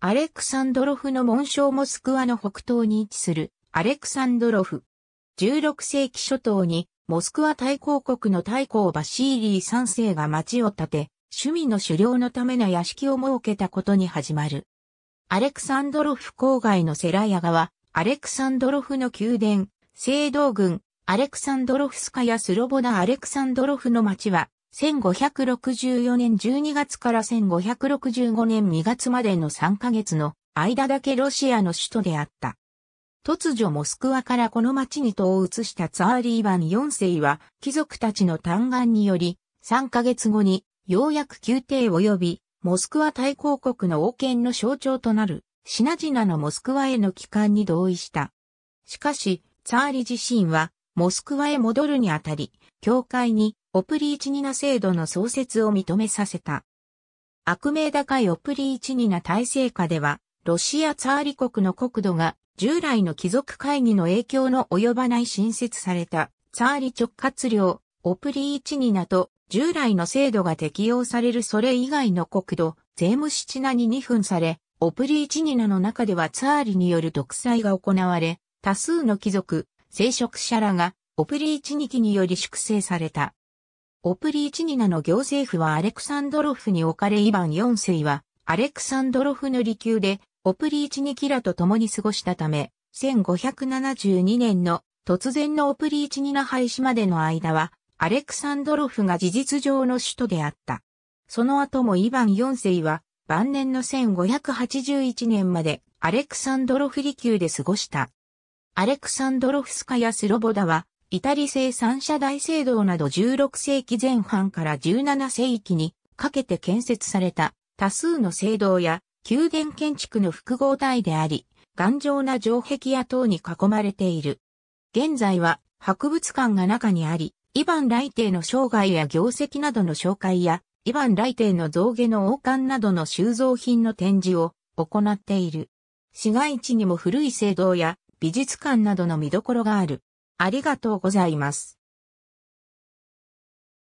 アレクサンドロフの紋章モスクワの北東に位置するアレクサンドロフ。16世紀初頭にモスクワ大公国の大公バシーリー3世が町を建て、趣味の狩猟のための屋敷を設けたことに始まる。アレクサンドロフ郊外のセラヤ川、アレクサンドロフの宮殿、聖堂群、アレクサンドロフスカやスロボダ・アレクサンドロフの町は、1564年12月から1565年2月までの3ヶ月の間だけロシアの首都であった。突如モスクワからこの町に戸を移したツァーリー・ワン4世は貴族たちの嘆願により3ヶ月後にようやく宮廷及びモスクワ大公国の王権の象徴となる品々のモスクワへの帰還に同意した。しかし、ツァーリ自身はモスクワへ戻るにあたり、教会にオプリーチニナ制度の創設を認めさせた。悪名高いオプリーチニナ体制下では、ロシアツァーリ国の国土が従来の貴族会議の影響の及ばない新設されたツァーリ直轄領オプリーチニナと従来の制度が適用されるそれ以外の国土税務シチナに2分され、オプリーチニナの中ではツァーリによる独裁が行われ、多数の貴族、聖職者らがオプリーチニキにより粛清された。オプリーチニナの行政府はアレクサンドロフに置かれイヴァン4世は、アレクサンドロフの離宮で、オプリーチニキラと共に過ごしたため、1572年の突然のオプリーチニナ廃止までの間は、アレクサンドロフが事実上の首都であった。その後もイヴァン4世は、晩年の1581年までアレクサンドロフ離宮で過ごした。アレクサンドロフスカやスロボダは、イタリ製三社大聖堂など16世紀前半から17世紀にかけて建設された多数の聖堂や宮殿建築の複合体であり、頑丈な城壁や塔に囲まれている。現在は博物館が中にあり、イヴァン・ライテイの生涯や業績などの紹介や、イヴァン・ライテイの造下の王冠などの収蔵品の展示を行っている。市街地にも古い聖堂や美術館などの見どころがある。ありがとうございます。